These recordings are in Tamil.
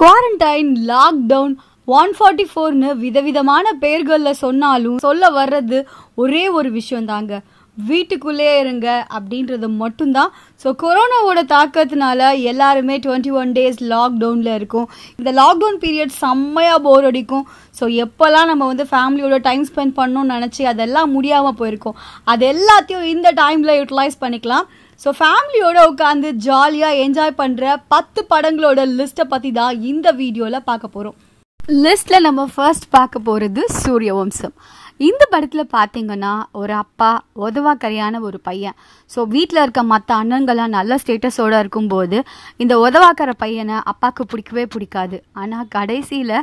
குவாரண்டைன் லாக்டவுன் ஒன் ஃபார்ட்டி ஃபோர்னு விதவிதமான பெயர்களில் சொன்னாலும் சொல்ல வர்றது ஒரே ஒரு விஷயம் தாங்க வீட்டுக்குள்ளே இருங்க அப்படின்றது மட்டும்தான் ஸோ கொரோனாவோட தாக்கத்தினால எல்லாருமே டுவெண்ட்டி ஒன் டேஸ் லாக்டவுனில் இருக்கும் இந்த லாக்டவுன் பீரியட் செம்மையாக போர் அடிக்கும் ஸோ எப்போல்லாம் நம்ம வந்து ஃபேமிலியோட டைம் ஸ்பெண்ட் பண்ணணும்னு நினச்சி அதெல்லாம் முடியாமல் போயிருக்கோம் அது எல்லாத்தையும் இந்த டைமில் யூட்டிலைஸ் பண்ணிக்கலாம் ஸோ ஃபேமிலியோட உட்காந்து ஜாலியாக என்ஜாய் பண்ணுற பத்து படங்களோட லிஸ்ட்டை பற்றி தான் இந்த வீடியோவில் பார்க்க போகிறோம் லிஸ்ட்டில் நம்ம ஃபர்ஸ்ட் பார்க்க போகிறது சூரியவம்சம் இந்த படத்தில் பார்த்தீங்கன்னா ஒரு அப்பா கரையான ஒரு பையன் ஸோ வீட்டில் இருக்க மற்ற அண்ணன்கள்லாம் நல்ல ஸ்டேட்டஸோடு இருக்கும்போது இந்த உதவாக்கரை பையனை அப்பாவுக்கு பிடிக்கவே பிடிக்காது ஆனால் கடைசியில்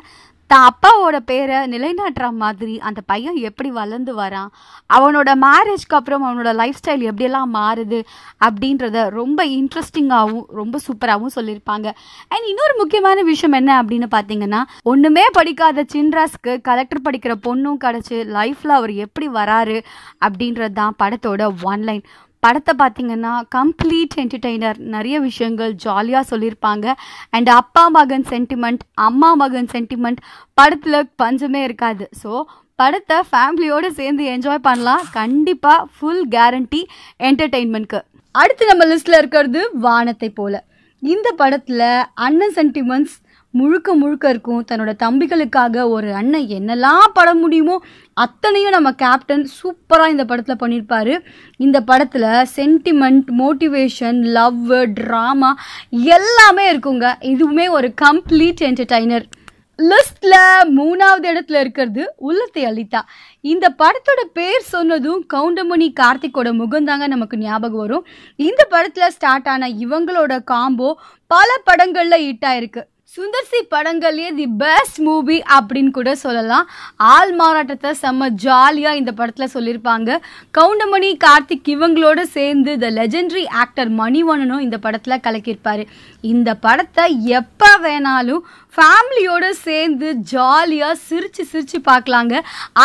தான் அப்பாவோட பேரை நிலைநாட்டுற மாதிரி அந்த பையன் எப்படி வளர்ந்து வரான் அவனோட மேரேஜ்க்கு அப்புறம் அவனோட லைஃப் ஸ்டைல் எப்படியெல்லாம் மாறுது அப்படின்றத ரொம்ப இன்ட்ரெஸ்டிங்காகவும் ரொம்ப சூப்பராகவும் சொல்லியிருப்பாங்க அண்ட் இன்னொரு முக்கியமான விஷயம் என்ன அப்படின்னு பார்த்தீங்கன்னா ஒன்றுமே படிக்காத சின்ராஸ்க்கு கலெக்டர் படிக்கிற பொண்ணும் கிடச்சி லைஃப்பில் அவர் எப்படி வராரு அப்படின்றது தான் படத்தோட ஒன்லைன் படத்தை பார்த்தீங்கன்னா கம்ப்ளீட் என்டர்டெய்னர் நிறைய விஷயங்கள் ஜாலியாக சொல்லியிருப்பாங்க அண்ட் அப்பா மகன் சென்டிமெண்ட் அம்மா மகன் சென்டிமெண்ட் படத்தில் பஞ்சமே இருக்காது ஸோ படத்தை ஃபேமிலியோடு சேர்ந்து என்ஜாய் பண்ணலாம் கண்டிப்பாக ஃபுல் கேரண்டி என்டர்டெயின்மெண்ட்க்கு அடுத்து நம்ம லிஸ்ட்டில் இருக்கிறது வானத்தை போல இந்த படத்தில் அண்ணன் சென்டிமெண்ட்ஸ் முழுக்க முழுக்க இருக்கும் தன்னோட தம்பிகளுக்காக ஒரு அண்ணன் என்னெல்லாம் பட முடியுமோ அத்தனையும் நம்ம கேப்டன் சூப்பராக இந்த படத்தில் பண்ணியிருப்பார் இந்த படத்தில் சென்டிமெண்ட் மோட்டிவேஷன் லவ் ட்ராமா எல்லாமே இருக்குங்க இதுவுமே ஒரு கம்ப்ளீட் என்டர்டைனர் லிஸ்ட்டில் மூணாவது இடத்துல இருக்கிறது உள்ளத்தை அலிதா இந்த படத்தோட பேர் சொன்னதும் கவுண்டமணி கார்த்திக்கோட முகந்தாங்க நமக்கு ஞாபகம் வரும் இந்த படத்தில் ஸ்டார்ட் ஆன இவங்களோட காம்போ பல படங்களில் ஹிட் ஆயிருக்கு சுந்தர்சி படங்கள்லேயே தி பெஸ்ட் மூவி அப்படின்னு கூட சொல்லலாம் ஆள் மாறாட்டத்தை செம்ம ஜாலியாக இந்த படத்தில் சொல்லியிருப்பாங்க கவுண்டமணி கார்த்திக் இவங்களோட சேர்ந்து த லெஜெண்டரி ஆக்டர் மணிவணனும் இந்த படத்தில் கலக்கியிருப்பார் இந்த படத்தை எப்போ வேணாலும் ஃபேமிலியோடு சேர்ந்து ஜாலியாக சிரித்து சிரித்து பார்க்கலாங்க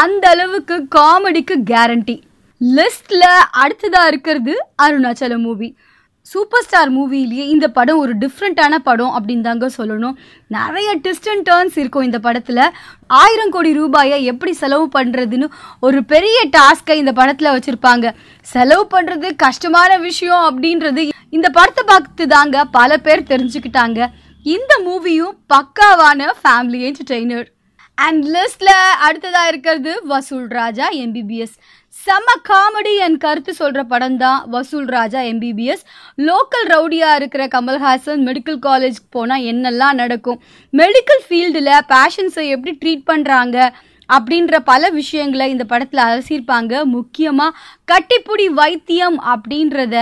அந்த அளவுக்கு காமெடிக்கு கேரண்டி லிஸ்ட்டில் அடுத்ததாக இருக்கிறது அருணாச்சலம் மூவி சூப்பர் ஸ்டார் மூவிலேயே இந்த படம் ஒரு டிஃப்ரெண்ட்டான படம் அப்படின்னு தாங்க சொல்லணும் நிறைய ட்விஸ்ட் அண்ட் டேர்ன்ஸ் இருக்கும் இந்த படத்தில் ஆயிரம் கோடி ரூபாயை எப்படி செலவு பண்ணுறதுன்னு ஒரு பெரிய டாஸ்க்கை இந்த படத்தில் வச்சுருப்பாங்க செலவு பண்ணுறது கஷ்டமான விஷயம் அப்படின்றது இந்த படத்தை பார்த்து தாங்க பல பேர் தெரிஞ்சுக்கிட்டாங்க இந்த மூவியும் பக்காவான ஃபேமிலி என்டர்டெய்னர் அண்ட் லிஸ்ட்டில் அடுத்ததாக இருக்கிறது வசூல் ராஜா எம்பிபிஎஸ் செம்ம காமெடி என் கருத்து சொல்கிற படம் தான் வசூல் ராஜா எம்பிபிஎஸ் லோக்கல் ரவுடியாக இருக்கிற கமல்ஹாசன் மெடிக்கல் காலேஜ்க்கு போனால் என்னெல்லாம் நடக்கும் மெடிக்கல் ஃபீல்டில் பேஷன்ஸை எப்படி ட்ரீட் பண்ணுறாங்க அப்படின்ற பல விஷயங்களை இந்த படத்தில் அரசியிருப்பாங்க முக்கியமாக கட்டிப்புடி வைத்தியம் அப்படின்றத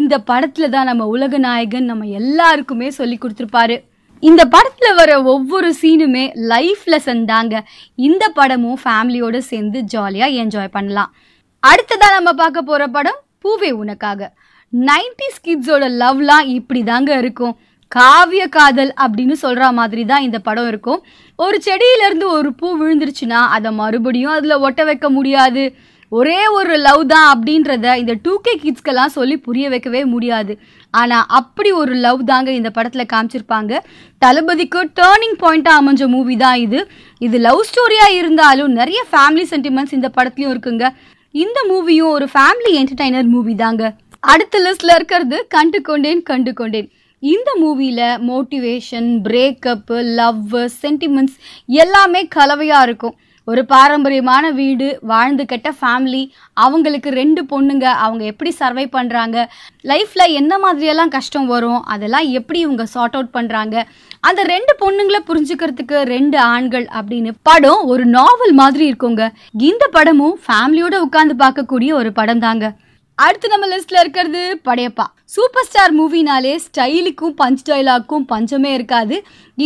இந்த படத்தில் தான் நம்ம உலக நாயகன் நம்ம எல்லாருக்குமே சொல்லி கொடுத்துருப்பாரு இந்த படத்துல வர ஒவ்வொரு சீனுமே லைஃப் லெசன் தாங்க இந்த படமும் ஃபேமிலியோடு சேர்ந்து ஜாலியா என்ஜாய் பண்ணலாம் அடுத்ததா நம்ம பார்க்க போற படம் பூவே உனக்காக நைன்டி ஸ்கிட்ஸோட லவ்லாம் இப்படி தாங்க இருக்கும் காவிய காதல் அப்படின்னு சொல்கிற மாதிரி தான் இந்த படம் இருக்கும் ஒரு செடியிலேருந்து ஒரு பூ விழுந்துருச்சுன்னா அதை மறுபடியும் அதில் ஒட்ட வைக்க முடியாது ஒரே ஒரு லவ் தான் அப்படின்றத இந்த டூ கே கிட்ஸ்க்கெல்லாம் சொல்லி புரிய வைக்கவே முடியாது ஆனால் அப்படி ஒரு லவ் தாங்க இந்த படத்தில் காமிச்சிருப்பாங்க தளபதிக்கு டேர்னிங் பாயிண்ட்டாக அமைஞ்ச மூவி தான் இது இது லவ் ஸ்டோரியாக இருந்தாலும் நிறைய ஃபேமிலி சென்டிமெண்ட்ஸ் இந்த படத்துலையும் இருக்குங்க இந்த மூவியும் ஒரு ஃபேமிலி என்டர்டைனர் மூவி தாங்க அடுத்த லிஸ்ட்ல இருக்கிறது கண்டு கொண்டேன் கண்டு கொண்டேன் இந்த மூவியில் மோட்டிவேஷன் பிரேக்கப்பு லவ் சென்டிமெண்ட்ஸ் எல்லாமே கலவையாக இருக்கும் ஒரு பாரம்பரியமான வீடு வாழ்ந்து கெட்ட ஃபேமிலி அவங்களுக்கு ரெண்டு பொண்ணுங்க அவங்க எப்படி சர்வை பண்ணுறாங்க லைஃப்பில் என்ன மாதிரியெல்லாம் கஷ்டம் வரும் அதெல்லாம் எப்படி இவங்க சார்ட் அவுட் பண்ணுறாங்க அந்த ரெண்டு பொண்ணுங்களை புரிஞ்சுக்கிறதுக்கு ரெண்டு ஆண்கள் அப்படின்னு படம் ஒரு நாவல் மாதிரி இருக்குங்க இந்த படமும் ஃபேமிலியோட உட்காந்து பார்க்கக்கூடிய ஒரு படம் தாங்க அடுத்து நம்ம லிஸ்ட்ல இருக்கிறது படையப்பா சூப்பர் ஸ்டார் மூவினாலே ஸ்டைலுக்கும் பஞ்ச் டைலாக்கும் பஞ்சமே இருக்காது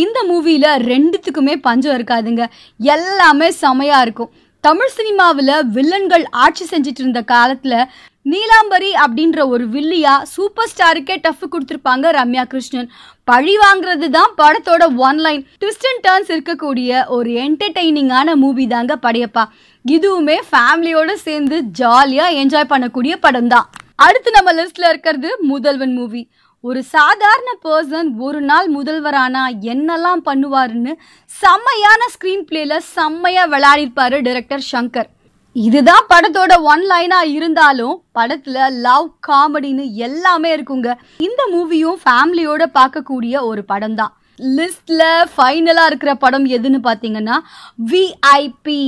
இந்த மூவியில் ரெண்டுத்துக்குமே பஞ்சம் இருக்காதுங்க எல்லாமே செமையாக இருக்கும் தமிழ் சினிமாவில் வில்லன்கள் ஆட்சி செஞ்சிட்டு இருந்த காலத்தில் நீலாம்பரி அப்படின்ற ஒரு வில்லியா சூப்பர் ஸ்டாருக்கே டஃப் கொடுத்துருப்பாங்க ரம்யா கிருஷ்ணன் பழி வாங்குறது தான் படத்தோட ஒன்லைன் ட்விஸ்ட் அண்ட் டேர்ன்ஸ் இருக்கக்கூடிய ஒரு என்டர்டெய்னிங்கான மூவி தாங்க படையப்பா இதுவுமே ஃபேமிலியோட சேர்ந்து ஜாலியாக என்ஜாய் பண்ணக்கூடிய படம் தான் அடுத்து நம்ம லிஸ்ட்ல இருக்கிறது முதல்வன் மூவி ஒரு சாதாரண பர்சன் ஒரு நாள் முதல்வரானா என்னெல்லாம் பண்ணுவாருன்னு செம்மையான ஸ்க்ரீன் பிளேல செம்மையாக விளையாடிருப்பாரு டிரெக்டர் சங்கர் இதுதான் படத்தோட ஒன் லைனா இருந்தாலும் படத்துல லவ் காமெடின்னு எல்லாமே இருக்குங்க இந்த மூவியும் ஃபேமிலியோட பார்க்கக்கூடிய ஒரு படம் தான் லிஸ்ட்ல ஃபைனலா இருக்கிற படம் எதுன்னு பார்த்தீங்கன்னா விஐபி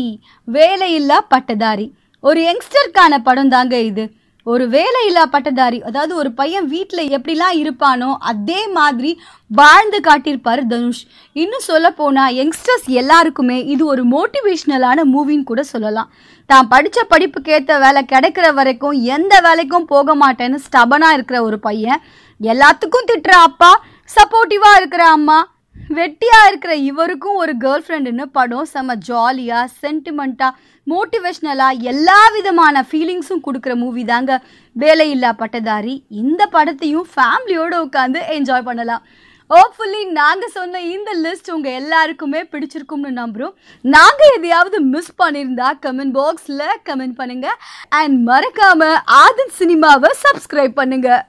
வேலையில்லா பட்டதாரி ஒரு யங்ஸ்டருக்கான படம் தாங்க இது ஒரு வேலையில்லா பட்டதாரி அதாவது ஒரு பையன் வீட்டில் எப்படிலாம் இருப்பானோ அதே மாதிரி வாழ்ந்து காட்டியிருப்பார் தனுஷ் இன்னும் சொல்ல போனால் யங்ஸ்டர்ஸ் எல்லாருக்குமே இது ஒரு மோட்டிவேஷ்னலான மூவின்னு கூட சொல்லலாம் தான் படித்த படிப்புக்கேற்ற வேலை கிடைக்கிற வரைக்கும் எந்த வேலைக்கும் போக மாட்டேன்னு ஸ்டபனாக இருக்கிற ஒரு பையன் எல்லாத்துக்கும் திட்டுற அப்பா சப்போர்ட்டிவாக இருக்கிற அம்மா வெட்டியா இருக்கிற இவருக்கும் ஒரு கேர்ள் ஃப்ரெண்டுன்னு படம் செம ஜாலியா சென்டிமெண்டா மோட்டிவேஷ்னலா எல்லா விதமான ஃபீலிங்ஸும் கொடுக்குற மூவி தாங்க வேலையில்லா பட்டதாரி இந்த படத்தையும் ஃபேமிலியோடு உட்காந்து என்ஜாய் பண்ணலாம் ஹோப்ஃபுல்லி நாங்கள் சொன்ன இந்த லிஸ்ட் உங்கள் எல்லாருக்குமே பிடிச்சிருக்கும்னு நம்புகிறோம் நாங்கள் எதையாவது மிஸ் பண்ணியிருந்தா கமெண்ட் பாக்ஸில் கமெண்ட் பண்ணுங்கள் அண்ட் மறக்காமல் ஆதன் சினிமாவை சப்ஸ்கிரைப் பண்ணுங்கள்